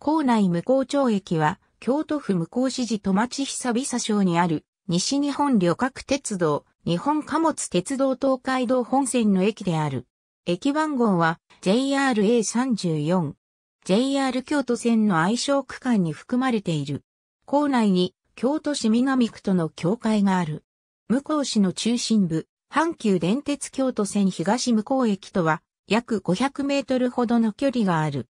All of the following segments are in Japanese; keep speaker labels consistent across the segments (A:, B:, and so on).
A: 校内向こう町駅は、京都府向こう市寺戸町久々省にある、西日本旅客鉄道、日本貨物鉄道東海道本線の駅である。駅番号は JRA34。JR 京都線の愛称区間に含まれている。校内に京都市南区との境界がある。向こう市の中心部、阪急電鉄京都線東向こう駅とは約500メートルほどの距離がある。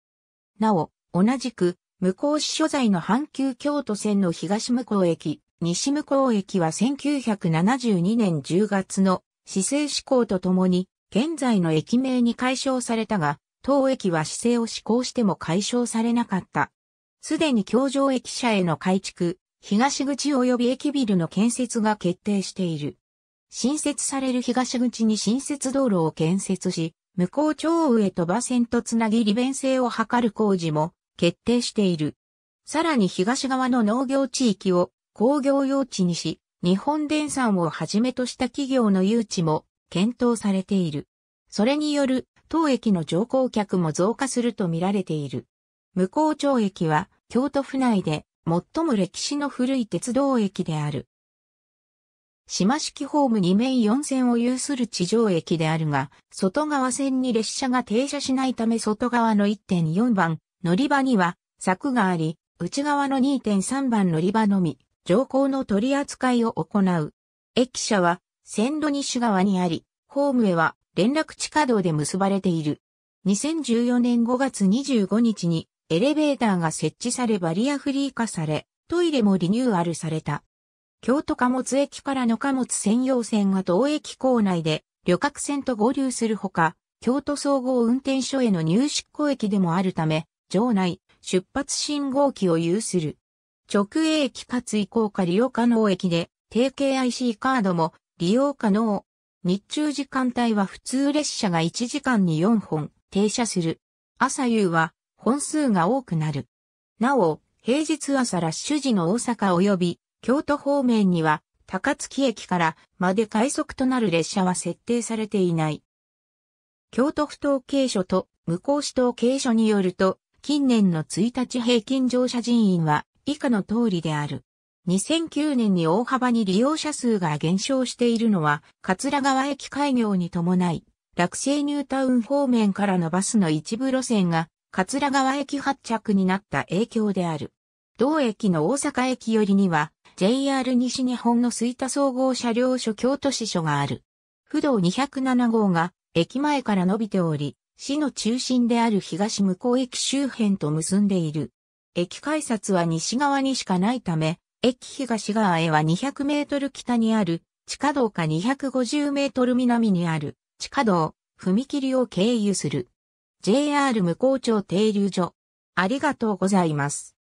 A: なお、同じく、向こう市所在の阪急京都線の東向こう駅、西向こう駅は1972年10月の市政施行とともに、現在の駅名に解消されたが、当駅は市政を施行しても解消されなかった。すでに京上駅舎への改築、東口及び駅ビルの建設が決定している。新設される東口に新設道路を建設し、向こう町上飛ば線とつなぎ利便性を図る工事も決定している。さらに東側の農業地域を工業用地にし、日本電産をはじめとした企業の誘致も検討されている。それによる当駅の乗降客も増加すると見られている。向こう町駅は京都府内で最も歴史の古い鉄道駅である。島式ホーム2面4線を有する地上駅であるが、外側線に列車が停車しないため外側の1.4番乗り場には柵があり、内側の2.3番乗り場のみ、乗降の取り扱いを行う。駅舎は線路西側にあり、ホームへは連絡地下道で結ばれている。2014年5月25日にエレベーターが設置されバリアフリー化され、トイレもリニューアルされた。京都貨物駅からの貨物専用線が同駅構内で旅客船と合流するほか、京都総合運転所への入出港駅でもあるため、場内、出発信号機を有する。直営駅かつ移行か利用可能駅で、定型 IC カードも利用可能。日中時間帯は普通列車が1時間に4本停車する。朝夕は本数が多くなる。なお、平日朝ラッシュ時の大阪及び京都方面には、高槻駅からまで快速となる列車は設定されていない。京都府統計所と向市統計所によると、近年の1日平均乗車人員は以下の通りである。2009年に大幅に利用者数が減少しているのは、桂川駅開業に伴い、落成ニュータウン方面からのバスの一部路線が、桂川駅発着になった影響である。同駅の大阪駅寄りには、JR 西日本の吹田総合車両所京都支所がある。不動207号が駅前から伸びており、市の中心である東向こう駅周辺と結んでいる。駅改札は西側にしかないため、駅東側へは200メートル北にある、地下道か250メートル南にある、地下道、踏切を経由する。JR 向こう町停留所。ありがとうございます。